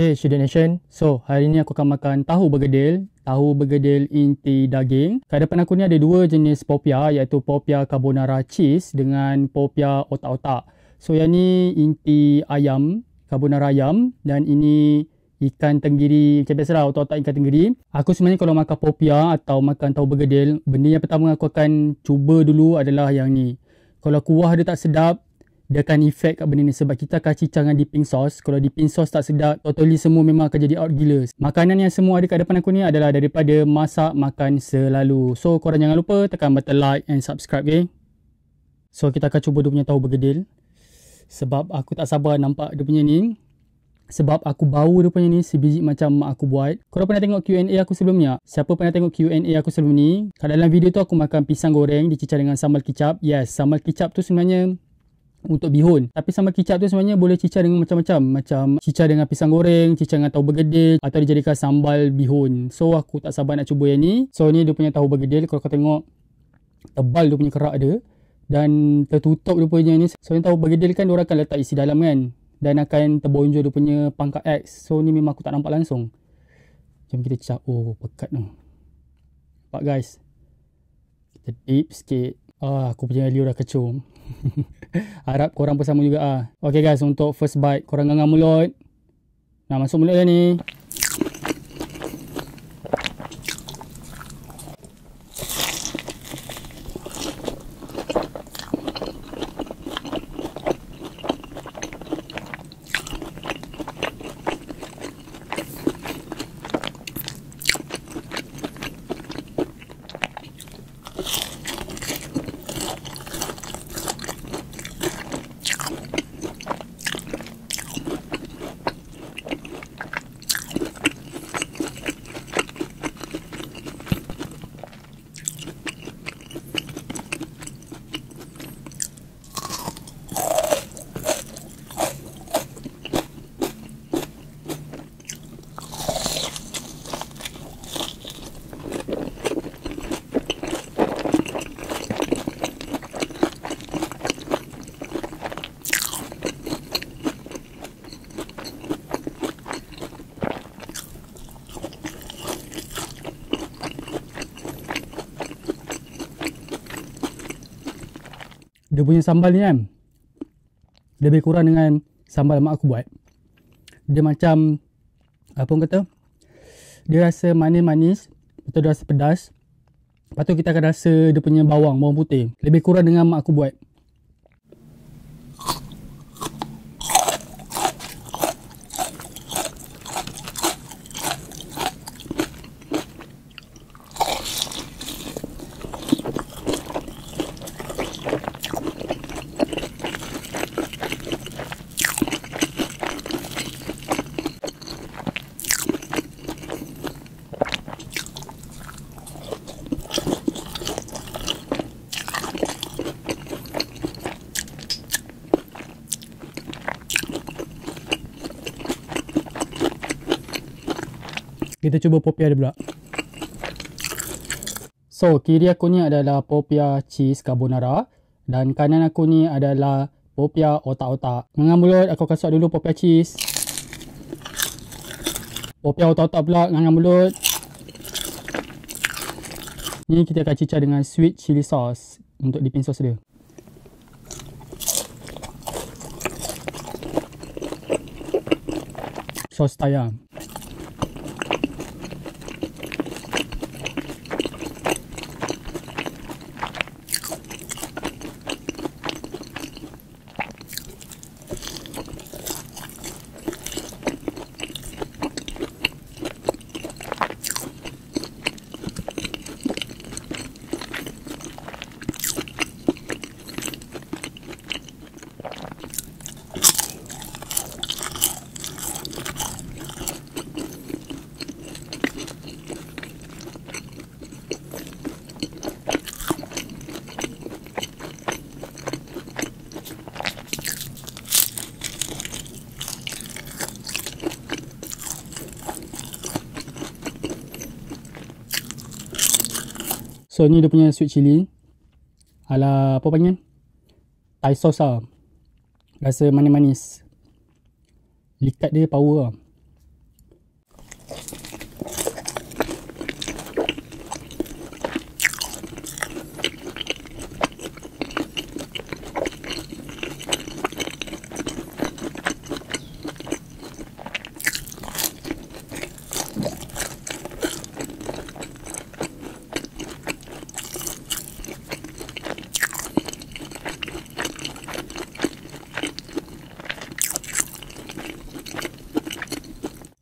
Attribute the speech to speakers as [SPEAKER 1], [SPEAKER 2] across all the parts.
[SPEAKER 1] Hey Student Nation, so hari ni aku akan makan tahu bergedil Tahu bergedil inti daging Kat depan aku ni ada dua jenis popia, iaitu popia carbonara cheese dengan popia otak-otak So yang ni inti ayam, carbonara ayam dan ini ikan tenggiri macam biasa lah otak-otak ikan tenggiri Aku sebenarnya kalau makan popia atau makan tahu bergedil Benda yang pertama aku akan cuba dulu adalah yang ni Kalau kuah dia tak sedap, dia akan effect kat benda ni sebab kita akan cicangan dipping sauce kalau dipping sauce tak sedap totally semua memang akan jadi out gila makanan yang semua ada kat depan aku ni adalah daripada masak makan selalu so korang jangan lupa tekan button like and subscribe okay so kita akan cuba dia punya tahu bergedil sebab aku tak sabar nampak dia punya ni sebab aku bau dia punya ni sebiji macam mak aku buat. Korang pernah tengok Q&A aku sebelum ni Siapa pernah tengok Q&A aku sebelum ni? Kat dalam video tu aku makan pisang goreng dicicah dengan sambal kicap. Yes, sambal kicap tu sebenarnya untuk bihun. Tapi sambal kicap tu sebenarnya boleh cicah dengan macam-macam. Macam cicah dengan pisang goreng, cicah dengan tahu bergedil atau dijadikan sambal bihun. So aku tak sabar nak cuba yang ni. So ni dia punya tahu bergedil. Kalau kau tengok tebal dia punya kerak dia dan tertutup dia punya ni. So ni tahu bergedil kan orang akan letak isi dalam kan dan akan terbonjol dia punya pangkat X. So ni memang aku tak nampak langsung. Jom kita cicah. Oh pekat tu. Nampak guys. Kita deep sikit. Ah, aku punya liur dah kecoh. Harap korang pun sama juga ah. Okay guys, untuk first bite, korang gangga mulut. Nak masuk mulut dah ni. dia punya sambal ni kan lebih kurang dengan sambal mak aku buat dia macam apa orang kata dia rasa manis-manis atau dia rasa pedas lepas tu kita akan rasa dia punya bawang bawang putih lebih kurang dengan mak aku buat kita cuba popia dia pula. So, kiri aku ni adalah popia cheese carbonara dan kanan aku ni adalah popia otak-otak. Dengan mulut, aku akan suap dulu popia cheese. Popia otak-otak pula dengan mulut. Ni kita akan cicah dengan sweet chili sauce untuk dipping sauce dia. Sauce tayang. So ni dia punya sweet chili Ala apa panggil Thai sauce lah Rasa manis-manis Likat dia power lah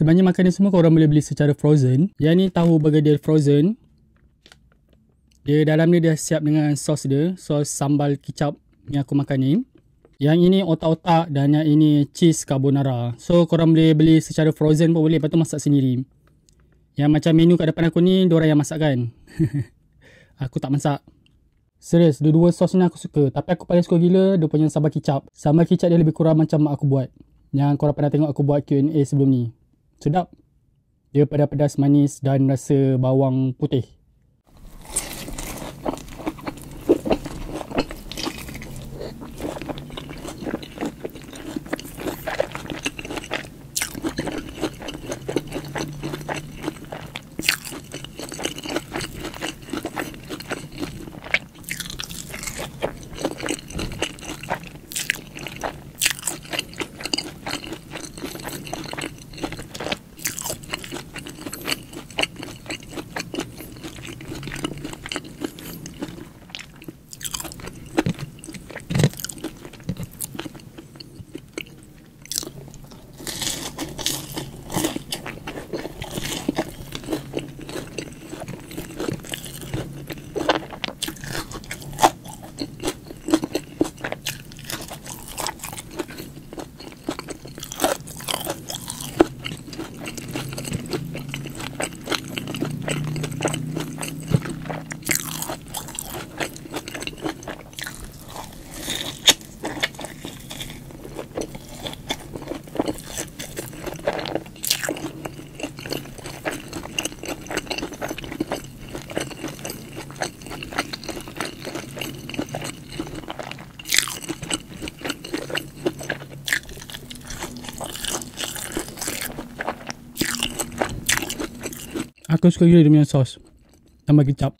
[SPEAKER 1] Sebenarnya makan makanan semua korang boleh beli secara frozen. Yang ni tahu dia frozen. Dia dalam ni dia siap dengan sos dia. Sos sambal kicap yang aku makan ni. Yang ini otak-otak dan yang ini cheese carbonara. So korang boleh beli secara frozen pun boleh. Lepas tu masak sendiri. Yang macam menu kat depan aku ni diorang yang masak kan. aku tak masak. Serius, dua-dua sos ni aku suka. Tapi aku paling suka gila dia punya sambal kicap. Sambal kicap dia lebih kurang macam aku buat. Yang korang pernah tengok aku buat Q&A sebelum ni sedap. Dia pedas-pedas manis dan rasa bawang putih. Aku suka gila dia punya sos Tambah kecap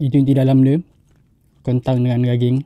[SPEAKER 1] Itu inti dalam dia Kentang dengan daging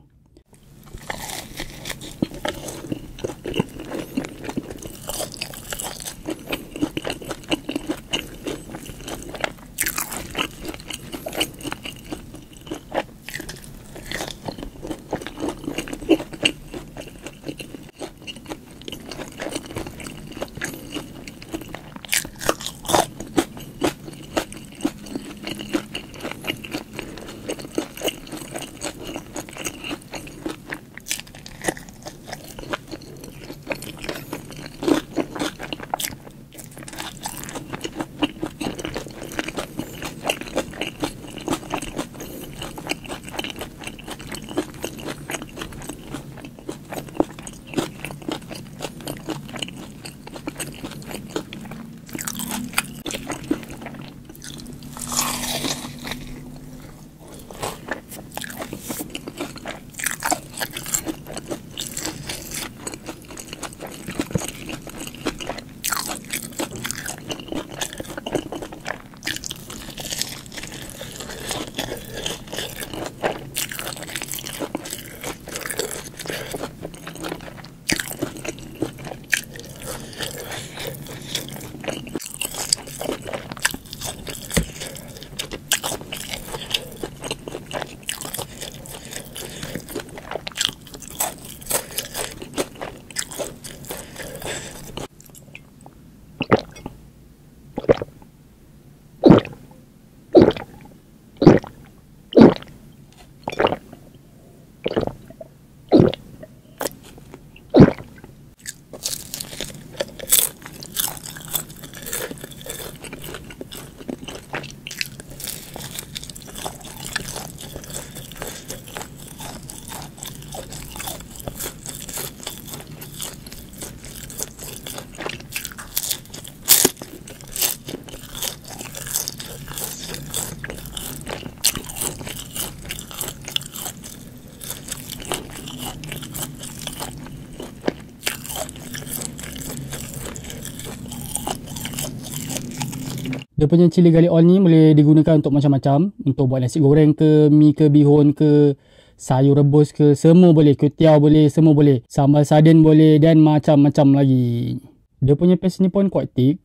[SPEAKER 1] Dia punya chili garlic oil ni boleh digunakan untuk macam-macam. Untuk buat nasi goreng ke, mi ke, bihun ke, sayur rebus ke. Semua boleh. Kutiau boleh, semua boleh. Sambal sardin boleh dan macam-macam lagi. Dia punya paste ni pun quite thick.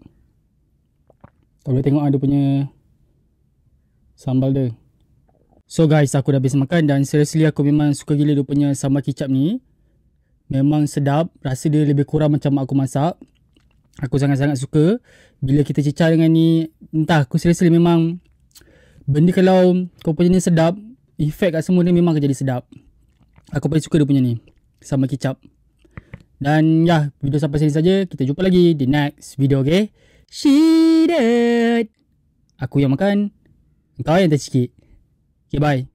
[SPEAKER 1] Kau boleh tengok ada ah, punya sambal dia. So guys, aku dah habis makan dan seriously aku memang suka gila dia punya sambal kicap ni. Memang sedap. Rasa dia lebih kurang macam aku masak aku sangat-sangat suka bila kita cecah dengan ni entah aku serius memang benda kalau kau punya ni sedap efek kat semua ni memang akan jadi sedap aku paling suka dia punya ni sama kicap dan ya video sampai sini saja kita jumpa lagi di next video okay she aku yang makan kau yang tercikik okay bye